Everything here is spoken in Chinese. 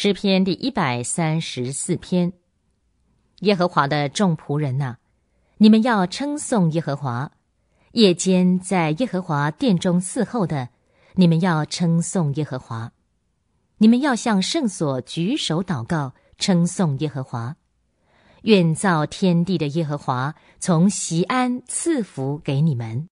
诗篇第一百三十四篇，耶和华的众仆人呐，你们要称颂耶和华；夜间在耶和华殿中伺候的，你们要称颂耶和华；你们要向圣所举手祷告，称颂耶和华。愿造天地的耶和华从席安赐福给你们。